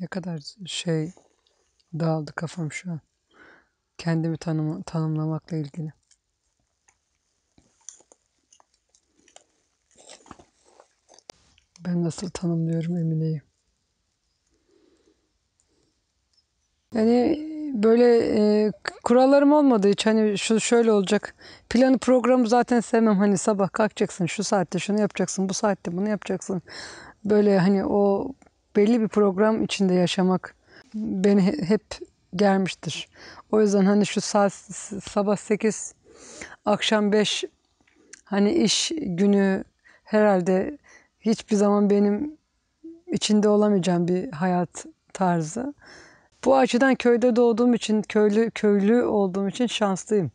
Ne kadar şey dağıldı kafam şu an. Kendimi tanım tanımlamakla ilgili. Ben nasıl tanımlıyorum emin Yani böyle e, kurallarım olmadı hiç. hani şu şöyle olacak. Planı programı zaten sevmem. Hani sabah kalkacaksın şu saatte şunu yapacaksın, bu saatte bunu yapacaksın. Böyle hani o belli bir program içinde yaşamak beni hep germiştir. O yüzden hani şu saat sabah 8 akşam 5 hani iş günü herhalde hiçbir zaman benim içinde olamayacağım bir hayat tarzı. Bu açıdan köyde doğduğum için, köylü köylü olduğum için şanslıyım.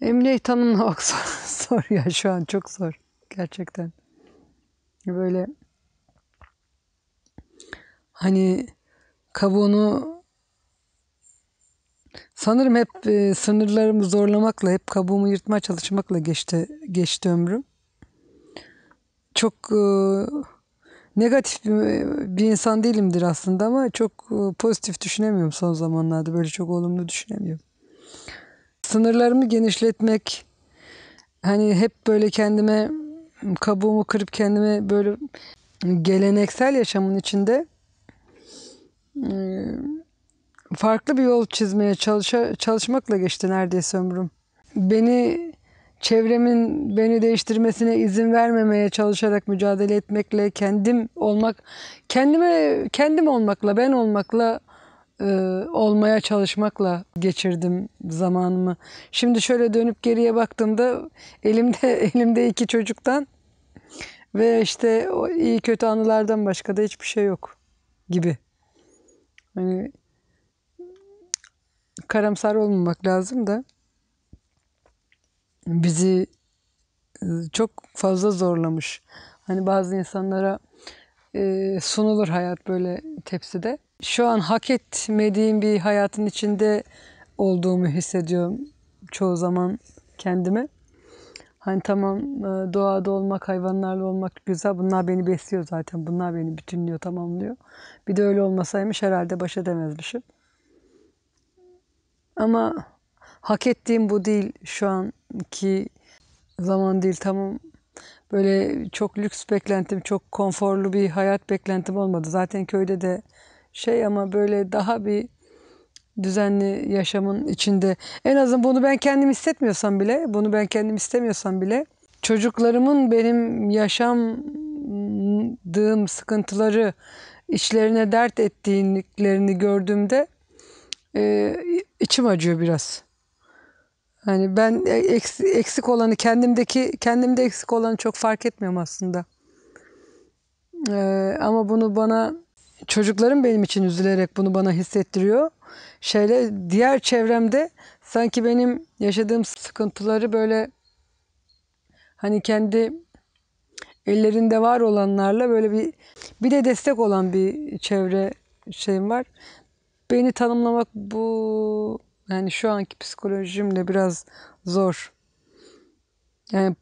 Emniyet Hanım'la bak zor, zor ya şu an çok zor gerçekten. Böyle Hani kabuğunu sanırım hep e, sınırlarımı zorlamakla, hep kabuğumu yırtmaya çalışmakla geçti geçti ömrüm. Çok e, negatif bir, insan değilimdir aslında ama çok e, pozitif düşünemiyorum son zamanlarda. Böyle çok olumlu düşünemiyorum. Sınırlarımı genişletmek hani hep böyle kendime kabuğumu kırıp kendime böyle geleneksel yaşamın içinde ee, farklı bir yol çizmeye çalışa, çalışmakla geçti neredeyse ömrüm. Beni çevremin beni değiştirmesine izin vermemeye çalışarak mücadele etmekle kendim olmak kendime kendim olmakla ben olmakla e, olmaya çalışmakla geçirdim zamanımı. Şimdi şöyle dönüp geriye baktığımda elimde elimde iki çocuktan ve işte o iyi kötü anılardan başka da hiçbir şey yok gibi. Hani karamsar olmamak lazım da bizi e, çok fazla zorlamış. Hani bazı insanlara e, sunulur hayat böyle tepside. Şu an hak etmediğim bir hayatın içinde olduğumu hissediyorum çoğu zaman kendimi. Hani tamam e, doğada olmak, hayvanlarla olmak güzel. Bunlar beni besliyor zaten. Bunlar beni bütünlüyor, tamamlıyor. Bir de öyle olmasaymış herhalde baş edemezmişim. Ama hak ettiğim bu değil şu anki zaman değil. Tamam böyle çok lüks beklentim, çok konforlu bir hayat beklentim olmadı. Zaten köyde de şey ama böyle daha bir düzenli yaşamın içinde en azından bunu ben kendim hissetmiyorsam bile, bunu ben kendim istemiyorsam bile çocuklarımın benim yaşamdığım sıkıntıları içlerine dert ettiğini gördüğümde e, içim acıyor biraz. Hani ben eksik, eksik olanı kendimdeki kendimde eksik olanı çok fark etmiyorum aslında. Ee, ama bunu bana çocuklarım benim için üzülerek bunu bana hissettiriyor şöyle diğer çevremde sanki benim yaşadığım sıkıntıları böyle hani kendi ellerinde var olanlarla böyle bir bir de destek olan bir çevre şeyim var. Beni tanımlamak bu yani şu anki psikolojimle biraz zor. Yani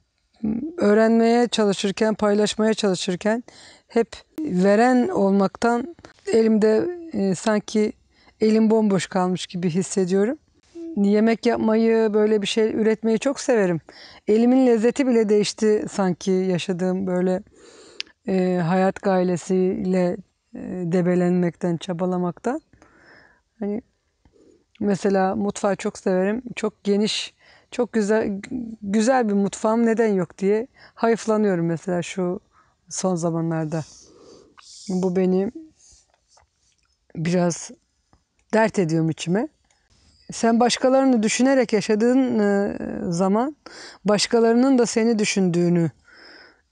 öğrenmeye çalışırken, paylaşmaya çalışırken hep veren olmaktan elimde e, sanki elim bomboş kalmış gibi hissediyorum. Yemek yapmayı, böyle bir şey üretmeyi çok severim. Elimin lezzeti bile değişti sanki yaşadığım böyle e, hayat gailesiyle e, debelenmekten, çabalamaktan. Hani mesela mutfağı çok severim. Çok geniş, çok güzel güzel bir mutfağım neden yok diye hayıflanıyorum mesela şu son zamanlarda. Bu benim biraz dert ediyorum içime. Sen başkalarını düşünerek yaşadığın e, zaman başkalarının da seni düşündüğünü,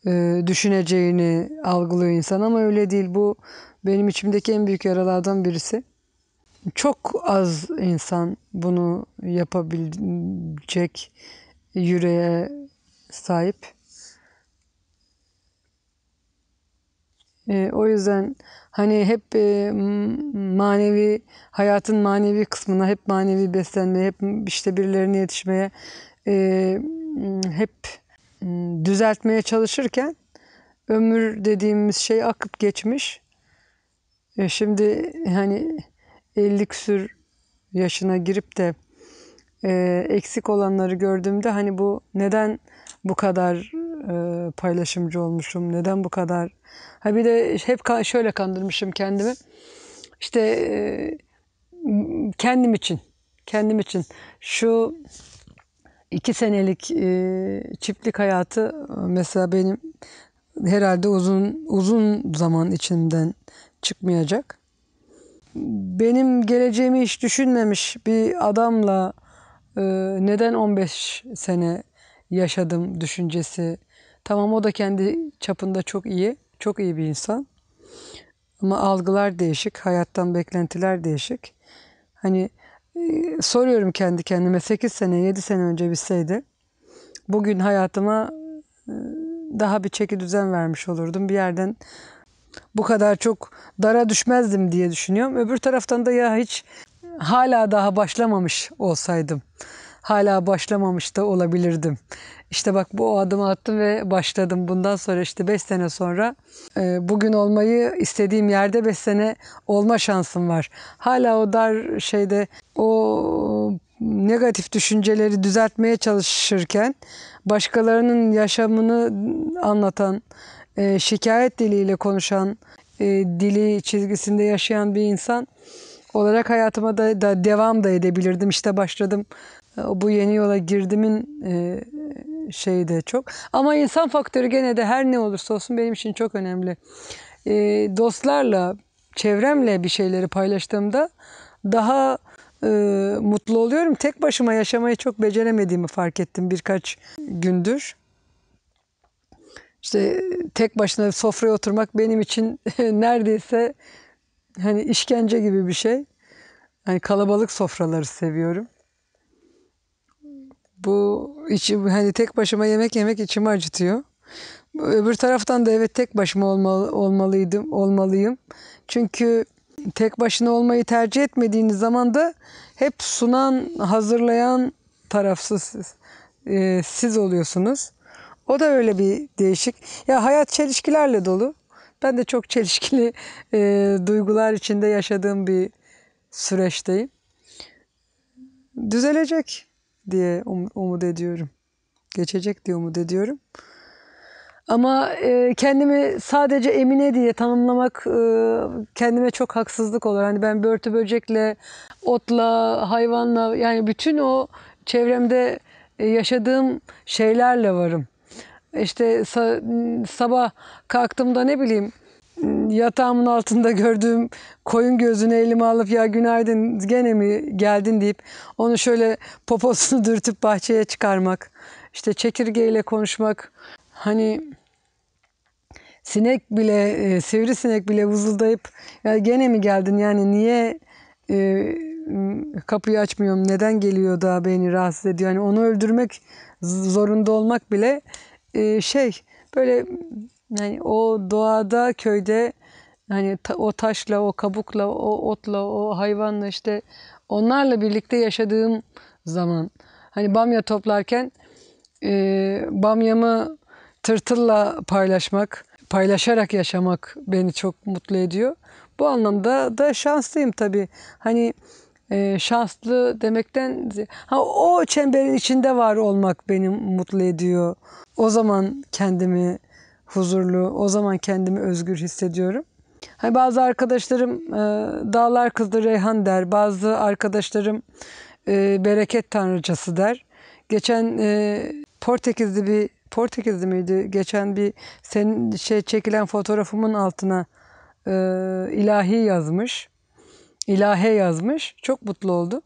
e, düşüneceğini algılıyor insan ama öyle değil. Bu benim içimdeki en büyük yaralardan birisi. Çok az insan bunu yapabilecek yüreğe sahip. E, o yüzden hani hep e, manevi hayatın manevi kısmına hep manevi beslenme hep işte birilerine yetişmeye, e, hep düzeltmeye çalışırken ömür dediğimiz şey akıp geçmiş. E, şimdi hani 50 küsür yaşına girip de e, eksik olanları gördüğümde hani bu neden bu kadar e, paylaşımcı olmuşum? Neden bu kadar? Ha bir de hep ka şöyle kandırmışım kendimi. İşte e, kendim için, kendim için şu iki senelik e, çiftlik hayatı e, mesela benim herhalde uzun uzun zaman içimden çıkmayacak. Benim geleceğimi hiç düşünmemiş bir adamla e, neden 15 sene yaşadım düşüncesi Tamam o da kendi çapında çok iyi, çok iyi bir insan. Ama algılar değişik, hayattan beklentiler değişik. Hani e, soruyorum kendi kendime 8 sene, 7 sene önce bitseydi bugün hayatıma e, daha bir çeki düzen vermiş olurdum. Bir yerden bu kadar çok dara düşmezdim diye düşünüyorum. Öbür taraftan da ya hiç hala daha başlamamış olsaydım hala başlamamış da olabilirdim. İşte bak bu adımı attım ve başladım. Bundan sonra işte 5 sene sonra e, bugün olmayı istediğim yerde 5 sene olma şansım var. Hala o dar şeyde o negatif düşünceleri düzeltmeye çalışırken başkalarının yaşamını anlatan, e, şikayet diliyle konuşan, e, dili çizgisinde yaşayan bir insan olarak hayatıma da, da devam da edebilirdim. İşte başladım ee, bu yeni yola girdimin e, şeyi de çok. Ama insan faktörü gene de her ne olursa olsun benim için çok önemli. Ee, dostlarla, çevremle bir şeyleri paylaştığımda daha e, mutlu oluyorum. Tek başıma yaşamayı çok beceremediğimi fark ettim birkaç gündür. İşte tek başına sofraya oturmak benim için neredeyse hani işkence gibi bir şey. Hani kalabalık sofraları seviyorum içim hani tek başıma yemek yemek içimi acıtıyor. Öbür taraftan da evet tek başıma olmalı, olmalıydım, olmalıyım. Çünkü tek başına olmayı tercih etmediğiniz zaman da hep sunan, hazırlayan tarafsız siz, e, siz oluyorsunuz. O da öyle bir değişik. Ya hayat çelişkilerle dolu. Ben de çok çelişkili e, duygular içinde yaşadığım bir süreçteyim. Düzelecek diye um, umut ediyorum. Geçecek diye umut ediyorum. Ama e, kendimi sadece Emine diye tanımlamak e, kendime çok haksızlık olur. Hani ben börtü böcekle, otla, hayvanla yani bütün o çevremde e, yaşadığım şeylerle varım. İşte sabah kalktığımda ne bileyim yatağımın altında gördüğüm koyun gözünü elime alıp ya günaydın gene mi geldin deyip onu şöyle poposunu dürtüp bahçeye çıkarmak. işte çekirgeyle konuşmak. Hani sinek bile e, sivrisinek bile vızıldayıp ya gene mi geldin yani niye e, kapıyı açmıyorum neden geliyor da beni rahatsız ediyor. Yani onu öldürmek zorunda olmak bile e, şey böyle yani o doğada, köyde hani ta, o taşla, o kabukla, o otla, o hayvanla işte onlarla birlikte yaşadığım zaman hani bamya toplarken e, bamyamı tırtılla paylaşmak, paylaşarak yaşamak beni çok mutlu ediyor. Bu anlamda da şanslıyım tabii. Hani e, şanslı demekten ha o çemberin içinde var olmak beni mutlu ediyor. O zaman kendimi huzurlu, o zaman kendimi özgür hissediyorum. Hani bazı arkadaşlarım e, dağlar kızdı Reyhan der, bazı arkadaşlarım e, bereket tanrıcası der. Geçen e, Portekizli bir Portekizli miydi? Geçen bir senin şey çekilen fotoğrafımın altına e, ilahi yazmış. İlahe yazmış. Çok mutlu oldum.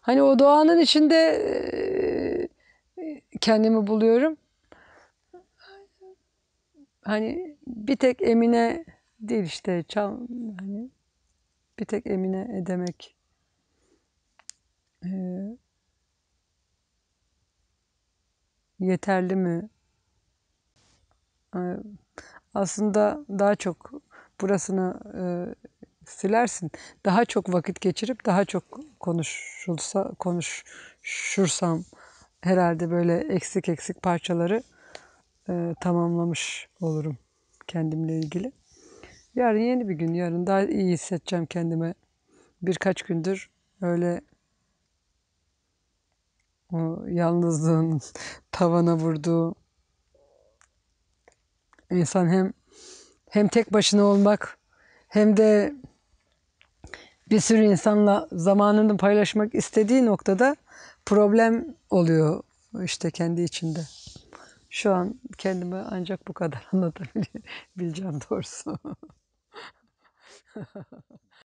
Hani o doğanın içinde e, kendimi buluyorum hani bir tek Emine değil işte çal hani bir tek Emine e demek. Ee, yeterli mi? aslında daha çok burasını e, silersin. Daha çok vakit geçirip daha çok konuşulsa konuşursam herhalde böyle eksik eksik parçaları e, tamamlamış olurum kendimle ilgili. Yarın yeni bir gün. Yarın daha iyi hissedeceğim kendime. Birkaç gündür öyle o yalnızlığın tavana vurduğu insan hem hem tek başına olmak hem de bir sürü insanla zamanını paylaşmak istediği noktada problem oluyor işte kendi içinde. Şu an kendime ancak bu kadar anlatabileceğim doğrusu.